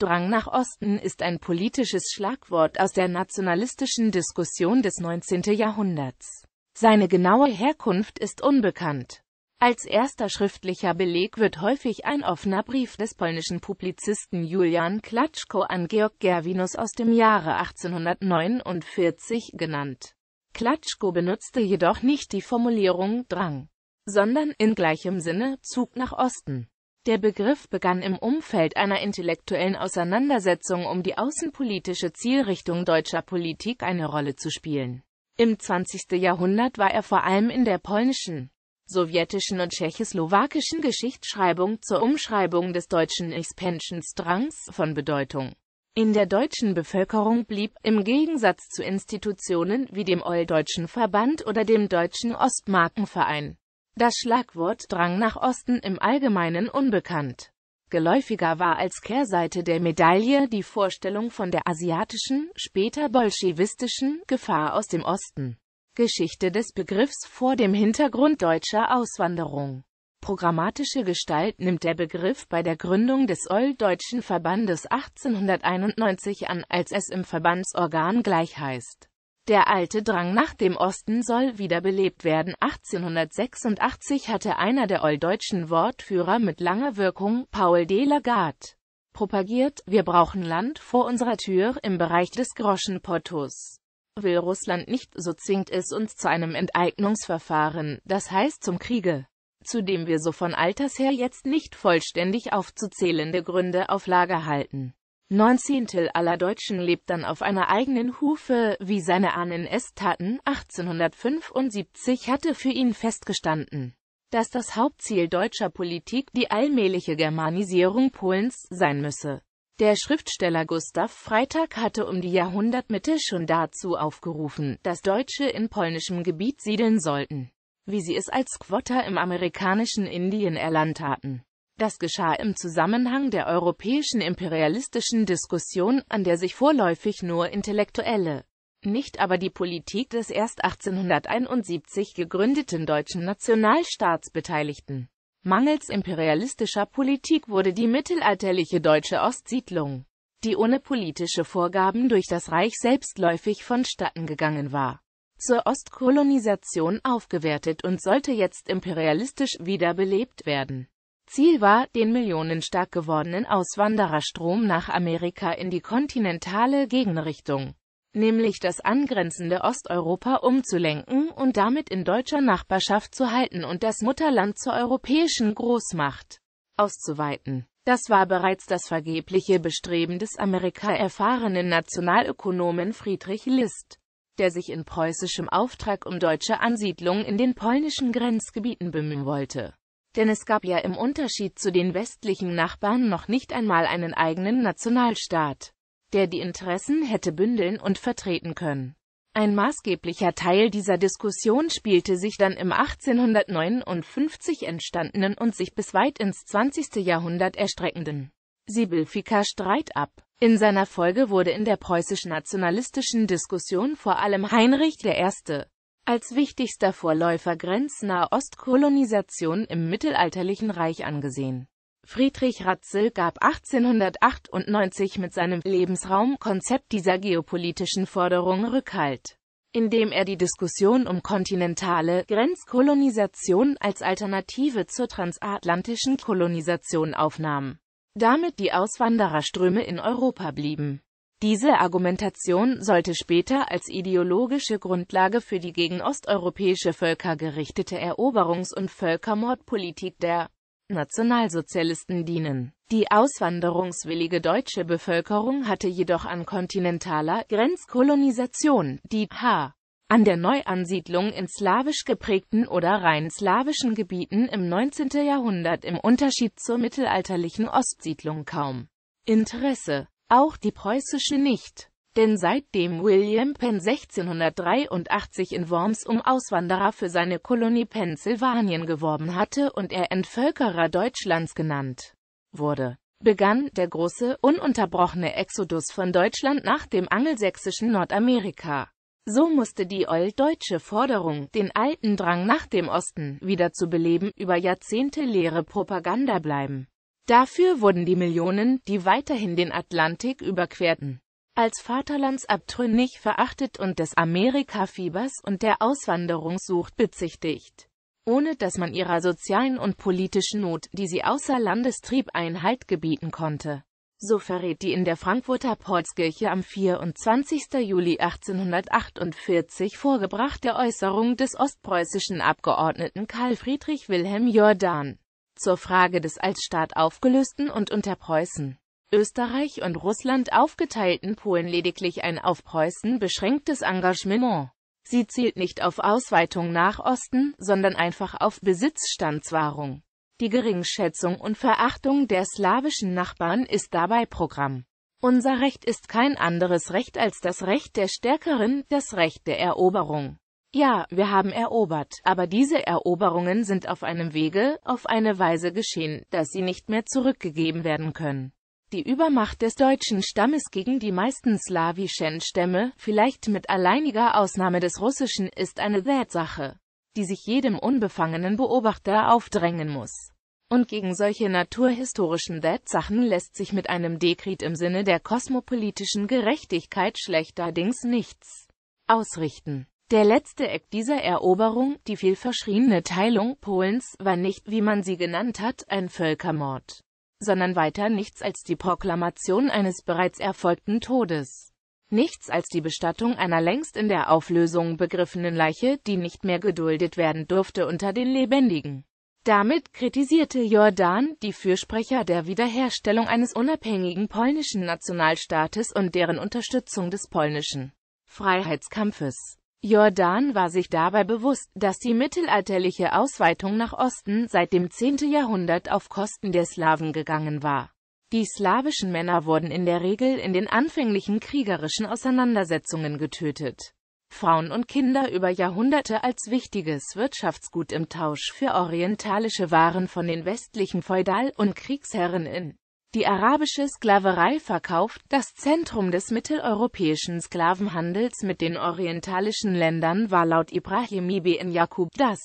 Drang nach Osten ist ein politisches Schlagwort aus der nationalistischen Diskussion des 19. Jahrhunderts. Seine genaue Herkunft ist unbekannt. Als erster schriftlicher Beleg wird häufig ein offener Brief des polnischen Publizisten Julian Klatschko an Georg Gervinus aus dem Jahre 1849 genannt. Klatschko benutzte jedoch nicht die Formulierung Drang, sondern in gleichem Sinne Zug nach Osten. Der Begriff begann im Umfeld einer intellektuellen Auseinandersetzung um die außenpolitische Zielrichtung deutscher Politik eine Rolle zu spielen. Im 20. Jahrhundert war er vor allem in der polnischen, sowjetischen und tschechoslowakischen Geschichtsschreibung zur Umschreibung des deutschen Expansionsdrangs von Bedeutung. In der deutschen Bevölkerung blieb, im Gegensatz zu Institutionen wie dem Alldeutschen Verband oder dem Deutschen Ostmarkenverein, das Schlagwort drang nach Osten im Allgemeinen unbekannt. Geläufiger war als Kehrseite der Medaille die Vorstellung von der asiatischen, später bolschewistischen, Gefahr aus dem Osten. Geschichte des Begriffs vor dem Hintergrund deutscher Auswanderung. Programmatische Gestalt nimmt der Begriff bei der Gründung des old Verbandes 1891 an, als es im Verbandsorgan gleich heißt der alte Drang nach dem Osten soll wiederbelebt werden. 1886 hatte einer der alldeutschen Wortführer mit langer Wirkung, Paul Lagarde, propagiert, wir brauchen Land vor unserer Tür im Bereich des Groschenpottos. Will Russland nicht, so zwingt es uns zu einem Enteignungsverfahren, das heißt zum Kriege, zu dem wir so von alters her jetzt nicht vollständig aufzuzählende Gründe auf Lager halten. Neunzehntel aller Deutschen lebt dann auf einer eigenen Hufe, wie seine Ahnen es taten. 1875 hatte für ihn festgestanden, dass das Hauptziel deutscher Politik die allmähliche Germanisierung Polens sein müsse. Der Schriftsteller Gustav Freitag hatte um die Jahrhundertmitte schon dazu aufgerufen, dass Deutsche in polnischem Gebiet siedeln sollten, wie sie es als Quotter im amerikanischen Indien erlangt hatten. Das geschah im Zusammenhang der europäischen imperialistischen Diskussion, an der sich vorläufig nur Intellektuelle, nicht aber die Politik des erst 1871 gegründeten deutschen Nationalstaats beteiligten. Mangels imperialistischer Politik wurde die mittelalterliche deutsche Ostsiedlung, die ohne politische Vorgaben durch das Reich selbstläufig vonstattengegangen war, zur Ostkolonisation aufgewertet und sollte jetzt imperialistisch wiederbelebt werden Ziel war, den millionenstark gewordenen Auswandererstrom nach Amerika in die kontinentale Gegenrichtung, nämlich das angrenzende Osteuropa umzulenken und damit in deutscher Nachbarschaft zu halten und das Mutterland zur europäischen Großmacht auszuweiten. Das war bereits das vergebliche Bestreben des Amerika-erfahrenen Nationalökonomen Friedrich List, der sich in preußischem Auftrag um deutsche Ansiedlung in den polnischen Grenzgebieten bemühen wollte. Denn es gab ja im Unterschied zu den westlichen Nachbarn noch nicht einmal einen eigenen Nationalstaat, der die Interessen hätte bündeln und vertreten können. Ein maßgeblicher Teil dieser Diskussion spielte sich dann im 1859 entstandenen und sich bis weit ins 20. Jahrhundert erstreckenden Sibylfiker-Streit ab. In seiner Folge wurde in der preußisch-nationalistischen Diskussion vor allem Heinrich I als wichtigster Vorläufer grenznaher Ostkolonisation im mittelalterlichen Reich angesehen. Friedrich Ratzel gab 1898 mit seinem Lebensraumkonzept dieser geopolitischen Forderung Rückhalt, indem er die Diskussion um kontinentale Grenzkolonisation als Alternative zur transatlantischen Kolonisation aufnahm, damit die Auswandererströme in Europa blieben. Diese Argumentation sollte später als ideologische Grundlage für die gegen osteuropäische Völker gerichtete Eroberungs- und Völkermordpolitik der Nationalsozialisten dienen. Die auswanderungswillige deutsche Bevölkerung hatte jedoch an kontinentaler Grenzkolonisation, die H an der Neuansiedlung in slawisch geprägten oder rein slawischen Gebieten im 19. Jahrhundert im Unterschied zur mittelalterlichen Ostsiedlung kaum Interesse auch die preußische nicht. Denn seitdem William Penn 1683 in Worms um Auswanderer für seine Kolonie Pennsylvanien geworben hatte und er Entvölkerer Deutschlands genannt wurde, begann der große, ununterbrochene Exodus von Deutschland nach dem angelsächsischen Nordamerika. So musste die olddeutsche Forderung, den alten Drang nach dem Osten wieder zu beleben, über Jahrzehnte leere Propaganda bleiben. Dafür wurden die Millionen, die weiterhin den Atlantik überquerten, als vaterlandsabtrünnig verachtet und des Amerika-Fiebers und der Auswanderungssucht bezichtigt, ohne dass man ihrer sozialen und politischen Not, die sie außer Landestrieb Einhalt gebieten konnte. So verrät die in der Frankfurter Paulskirche am 24. Juli 1848 vorgebrachte Äußerung des ostpreußischen Abgeordneten Karl Friedrich Wilhelm Jordan zur Frage des als Staat aufgelösten und unter Preußen, Österreich und Russland aufgeteilten Polen lediglich ein auf Preußen beschränktes Engagement. Sie zielt nicht auf Ausweitung nach Osten, sondern einfach auf Besitzstandswahrung. Die Geringschätzung und Verachtung der slawischen Nachbarn ist dabei Programm. Unser Recht ist kein anderes Recht als das Recht der Stärkeren, das Recht der Eroberung. Ja, wir haben erobert, aber diese Eroberungen sind auf einem Wege, auf eine Weise geschehen, dass sie nicht mehr zurückgegeben werden können. Die Übermacht des deutschen Stammes gegen die meisten slawischen Stämme, vielleicht mit alleiniger Ausnahme des russischen, ist eine Weltsache, die sich jedem unbefangenen Beobachter aufdrängen muss. Und gegen solche naturhistorischen Weltsachen lässt sich mit einem Dekret im Sinne der kosmopolitischen Gerechtigkeit schlechterdings nichts ausrichten. Der letzte Eck dieser Eroberung, die viel verschriebene Teilung Polens, war nicht, wie man sie genannt hat, ein Völkermord, sondern weiter nichts als die Proklamation eines bereits erfolgten Todes. Nichts als die Bestattung einer längst in der Auflösung begriffenen Leiche, die nicht mehr geduldet werden durfte unter den Lebendigen. Damit kritisierte Jordan die Fürsprecher der Wiederherstellung eines unabhängigen polnischen Nationalstaates und deren Unterstützung des polnischen Freiheitskampfes. Jordan war sich dabei bewusst, dass die mittelalterliche Ausweitung nach Osten seit dem 10. Jahrhundert auf Kosten der Slawen gegangen war. Die slawischen Männer wurden in der Regel in den anfänglichen kriegerischen Auseinandersetzungen getötet. Frauen und Kinder über Jahrhunderte als wichtiges Wirtschaftsgut im Tausch für orientalische Waren von den westlichen Feudal- und Kriegsherren in die arabische Sklaverei verkauft das Zentrum des mitteleuropäischen Sklavenhandels mit den orientalischen Ländern war laut Ibrahim ibn Jakub das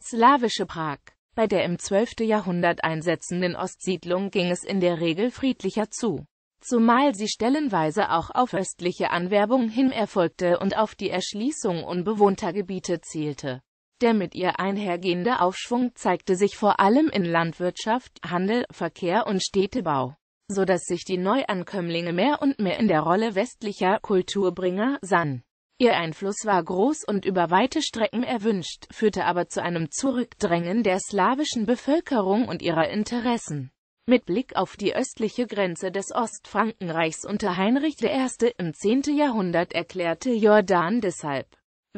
slawische Prag. Bei der im 12. Jahrhundert einsetzenden Ostsiedlung ging es in der Regel friedlicher zu, zumal sie stellenweise auch auf östliche Anwerbung hin erfolgte und auf die Erschließung unbewohnter Gebiete zielte der mit ihr einhergehende Aufschwung zeigte sich vor allem in Landwirtschaft, Handel, Verkehr und Städtebau, so dass sich die Neuankömmlinge mehr und mehr in der Rolle westlicher Kulturbringer sahen. Ihr Einfluss war groß und über weite Strecken erwünscht, führte aber zu einem Zurückdrängen der slawischen Bevölkerung und ihrer Interessen. Mit Blick auf die östliche Grenze des Ostfrankenreichs unter Heinrich I. im 10. Jahrhundert erklärte Jordan deshalb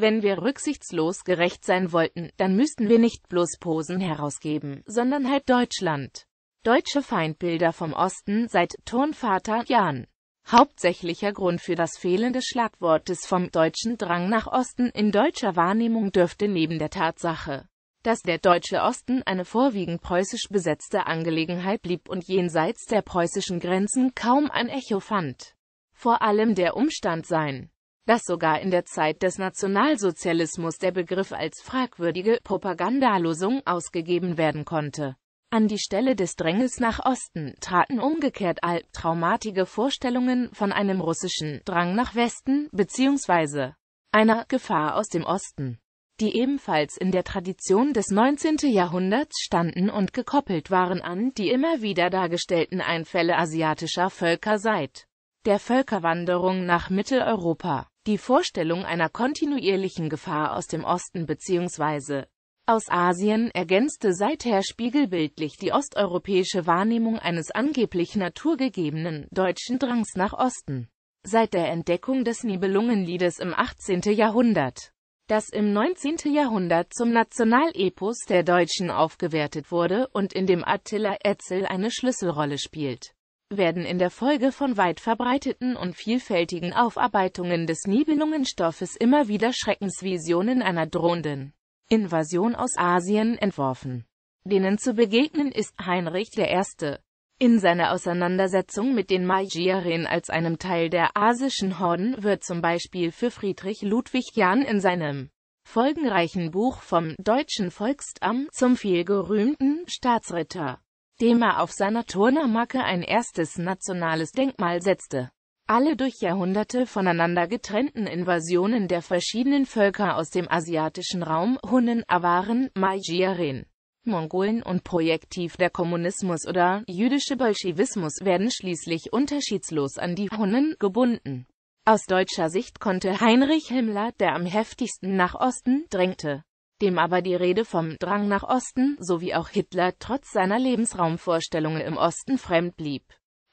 wenn wir rücksichtslos gerecht sein wollten, dann müssten wir nicht bloß Posen herausgeben, sondern halt Deutschland. Deutsche Feindbilder vom Osten seit Turnvater Jan. Hauptsächlicher Grund für das fehlende Schlagwort des vom deutschen Drang nach Osten in deutscher Wahrnehmung dürfte neben der Tatsache, dass der deutsche Osten eine vorwiegend preußisch besetzte Angelegenheit blieb und jenseits der preußischen Grenzen kaum ein Echo fand. Vor allem der Umstand sein, dass sogar in der Zeit des Nationalsozialismus der Begriff als fragwürdige Propagandalosung ausgegeben werden konnte. An die Stelle des Dränges nach Osten traten umgekehrt albtraumartige Vorstellungen von einem russischen Drang nach Westen bzw. einer Gefahr aus dem Osten, die ebenfalls in der Tradition des 19. Jahrhunderts standen und gekoppelt waren an die immer wieder dargestellten Einfälle asiatischer Völker seit der Völkerwanderung nach Mitteleuropa. Die Vorstellung einer kontinuierlichen Gefahr aus dem Osten bzw. aus Asien ergänzte seither spiegelbildlich die osteuropäische Wahrnehmung eines angeblich naturgegebenen deutschen Drangs nach Osten. Seit der Entdeckung des Nibelungenliedes im 18. Jahrhundert, das im 19. Jahrhundert zum Nationalepos der Deutschen aufgewertet wurde und in dem Attila Etzel eine Schlüsselrolle spielt werden in der Folge von weit verbreiteten und vielfältigen Aufarbeitungen des Nibelungenstoffes immer wieder Schreckensvisionen einer drohenden Invasion aus Asien entworfen. Denen zu begegnen ist Heinrich I. In seiner Auseinandersetzung mit den Magieren als einem Teil der asischen Horden wird zum Beispiel für Friedrich Ludwig Jahn in seinem folgenreichen Buch vom deutschen Volksamt zum vielgerühmten Staatsritter dem er auf seiner Turnermacke ein erstes nationales Denkmal setzte. Alle durch Jahrhunderte voneinander getrennten Invasionen der verschiedenen Völker aus dem asiatischen Raum, Hunnen, Awaren, Magyaren, Mongolen und Projektiv der Kommunismus oder jüdische Bolschewismus werden schließlich unterschiedslos an die Hunnen gebunden. Aus deutscher Sicht konnte Heinrich Himmler, der am heftigsten nach Osten drängte, dem aber die Rede vom Drang nach Osten sowie auch Hitler trotz seiner Lebensraumvorstellungen im Osten fremd blieb.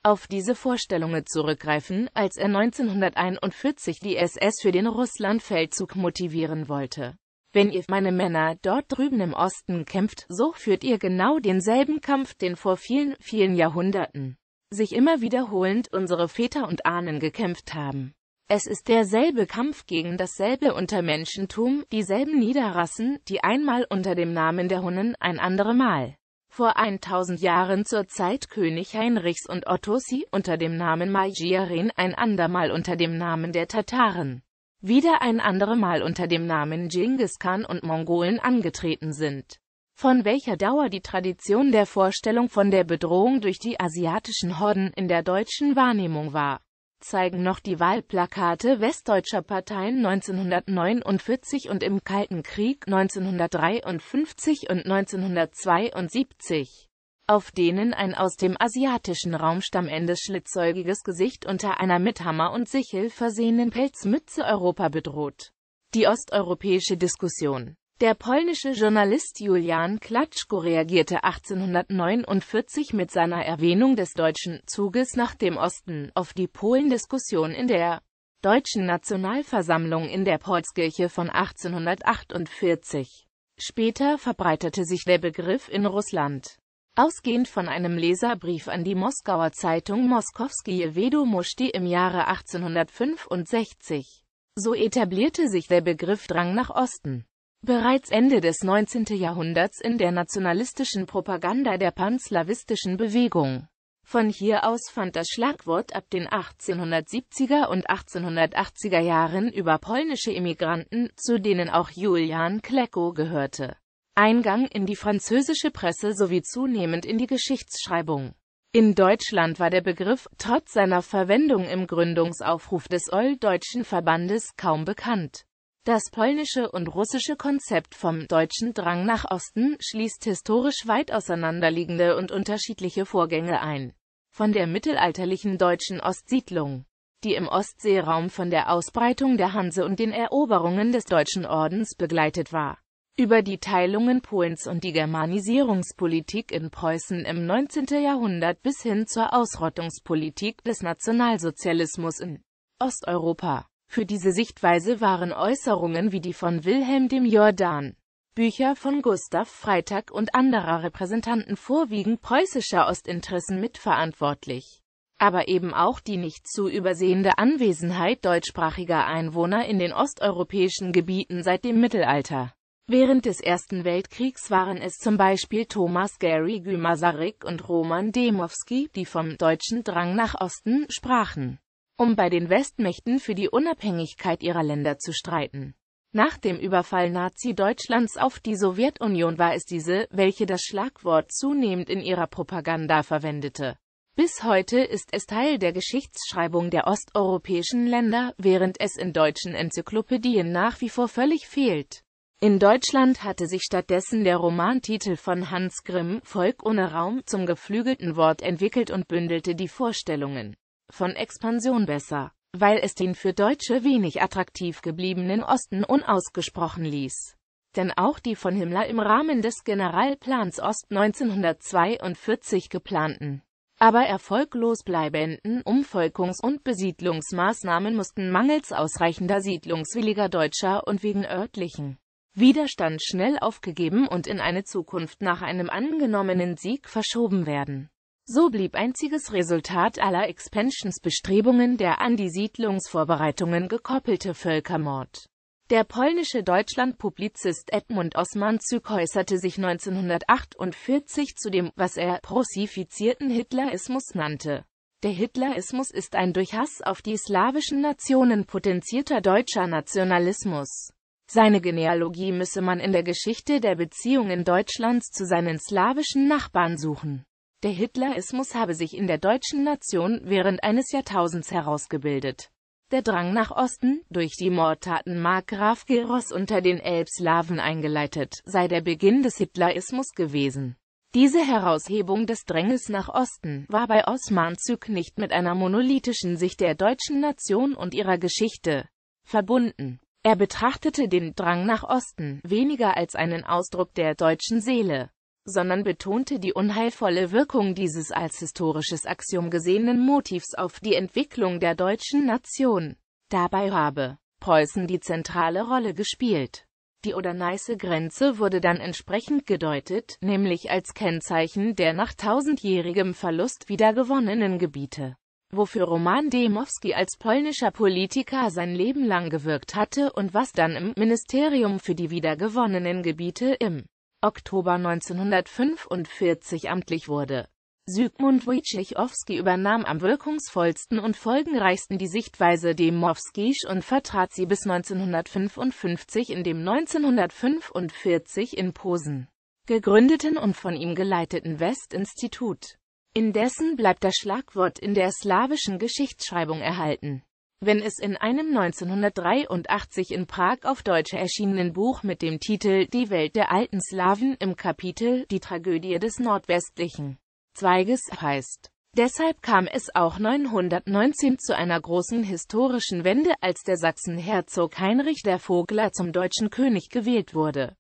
Auf diese Vorstellungen zurückgreifen, als er 1941 die SS für den Russlandfeldzug motivieren wollte. Wenn ihr meine Männer dort drüben im Osten kämpft, so führt ihr genau denselben Kampf, den vor vielen, vielen Jahrhunderten sich immer wiederholend unsere Väter und Ahnen gekämpft haben. Es ist derselbe Kampf gegen dasselbe Untermenschentum, dieselben Niederrassen, die einmal unter dem Namen der Hunnen, ein andere Mal. Vor 1000 Jahren zur Zeit König Heinrichs und Ottosi, unter dem Namen Magyarin, ein andermal unter dem Namen der Tataren. Wieder ein andermal unter dem Namen Genghis Khan und Mongolen angetreten sind. Von welcher Dauer die Tradition der Vorstellung von der Bedrohung durch die asiatischen Horden in der deutschen Wahrnehmung war zeigen noch die Wahlplakate westdeutscher Parteien 1949 und im Kalten Krieg 1953 und 1972, auf denen ein aus dem asiatischen Raum stammendes schlitzäugiges Gesicht unter einer mit Hammer und Sichel versehenen Pelzmütze Europa bedroht. Die osteuropäische Diskussion der polnische Journalist Julian Klatschko reagierte 1849 mit seiner Erwähnung des deutschen Zuges nach dem Osten auf die Polendiskussion in der Deutschen Nationalversammlung in der Paulskirche von 1848. Später verbreitete sich der Begriff in Russland. Ausgehend von einem Leserbrief an die Moskauer Zeitung Moskowski Vedomosti im Jahre 1865. So etablierte sich der Begriff Drang nach Osten. Bereits Ende des 19. Jahrhunderts in der nationalistischen Propaganda der panslawistischen Bewegung. Von hier aus fand das Schlagwort ab den 1870er und 1880er Jahren über polnische Emigranten, zu denen auch Julian Klecko gehörte, Eingang in die französische Presse sowie zunehmend in die Geschichtsschreibung. In Deutschland war der Begriff, trotz seiner Verwendung im Gründungsaufruf des Old Verbandes, kaum bekannt. Das polnische und russische Konzept vom deutschen Drang nach Osten schließt historisch weit auseinanderliegende und unterschiedliche Vorgänge ein. Von der mittelalterlichen deutschen Ostsiedlung, die im Ostseeraum von der Ausbreitung der Hanse und den Eroberungen des Deutschen Ordens begleitet war, über die Teilungen Polens und die Germanisierungspolitik in Preußen im 19. Jahrhundert bis hin zur Ausrottungspolitik des Nationalsozialismus in Osteuropa. Für diese Sichtweise waren Äußerungen wie die von Wilhelm dem Jordan, Bücher von Gustav Freitag und anderer Repräsentanten vorwiegend preußischer Ostinteressen mitverantwortlich, aber eben auch die nicht zu übersehende Anwesenheit deutschsprachiger Einwohner in den osteuropäischen Gebieten seit dem Mittelalter. Während des Ersten Weltkriegs waren es zum Beispiel Thomas Gary Gymasaryk und Roman Demowski, die vom deutschen Drang nach Osten sprachen um bei den Westmächten für die Unabhängigkeit ihrer Länder zu streiten. Nach dem Überfall Nazi-Deutschlands auf die Sowjetunion war es diese, welche das Schlagwort zunehmend in ihrer Propaganda verwendete. Bis heute ist es Teil der Geschichtsschreibung der osteuropäischen Länder, während es in deutschen Enzyklopädien nach wie vor völlig fehlt. In Deutschland hatte sich stattdessen der Romantitel von Hans Grimm, Volk ohne Raum, zum geflügelten Wort entwickelt und bündelte die Vorstellungen von Expansion besser, weil es den für Deutsche wenig attraktiv gebliebenen Osten unausgesprochen ließ. Denn auch die von Himmler im Rahmen des Generalplans Ost 1942 geplanten, aber erfolglos bleibenden Umvolkungs- und Besiedlungsmaßnahmen mussten mangels ausreichender siedlungswilliger Deutscher und wegen örtlichen Widerstand schnell aufgegeben und in eine Zukunft nach einem angenommenen Sieg verschoben werden so blieb einziges Resultat aller Expansionsbestrebungen der an die Siedlungsvorbereitungen gekoppelte Völkermord. Der polnische Deutschlandpublizist Edmund Osman Zück äußerte sich 1948 zu dem, was er «prosifizierten Hitlerismus» nannte. Der Hitlerismus ist ein durch Hass auf die slawischen Nationen potenzierter deutscher Nationalismus. Seine Genealogie müsse man in der Geschichte der Beziehungen Deutschlands zu seinen slawischen Nachbarn suchen. Der Hitlerismus habe sich in der deutschen Nation während eines Jahrtausends herausgebildet. Der Drang nach Osten, durch die Mordtaten Markgraf Geros unter den Elbslawen eingeleitet, sei der Beginn des Hitlerismus gewesen. Diese Heraushebung des Dränges nach Osten war bei Osman Zyk nicht mit einer monolithischen Sicht der deutschen Nation und ihrer Geschichte verbunden. Er betrachtete den Drang nach Osten weniger als einen Ausdruck der deutschen Seele, sondern betonte die unheilvolle Wirkung dieses als historisches Axiom gesehenen Motivs auf die Entwicklung der deutschen Nation. Dabei habe Preußen die zentrale Rolle gespielt. Die Oder-Neiße Grenze wurde dann entsprechend gedeutet, nämlich als Kennzeichen der nach tausendjährigem Verlust wiedergewonnenen Gebiete, wofür Roman Demowski als polnischer Politiker sein Leben lang gewirkt hatte und was dann im Ministerium für die wiedergewonnenen Gebiete im Oktober 1945 amtlich wurde. Sigmund Wojciechowski übernahm am wirkungsvollsten und folgenreichsten die Sichtweise Demowskis und vertrat sie bis 1955 in dem 1945 in Posen gegründeten und von ihm geleiteten Westinstitut. Indessen bleibt das Schlagwort in der slawischen Geschichtsschreibung erhalten wenn es in einem 1983 in Prag auf Deutsch erschienenen Buch mit dem Titel Die Welt der alten Slawen im Kapitel Die Tragödie des nordwestlichen Zweiges heißt. Deshalb kam es auch 919 zu einer großen historischen Wende, als der Sachsenherzog Heinrich der Vogler zum deutschen König gewählt wurde.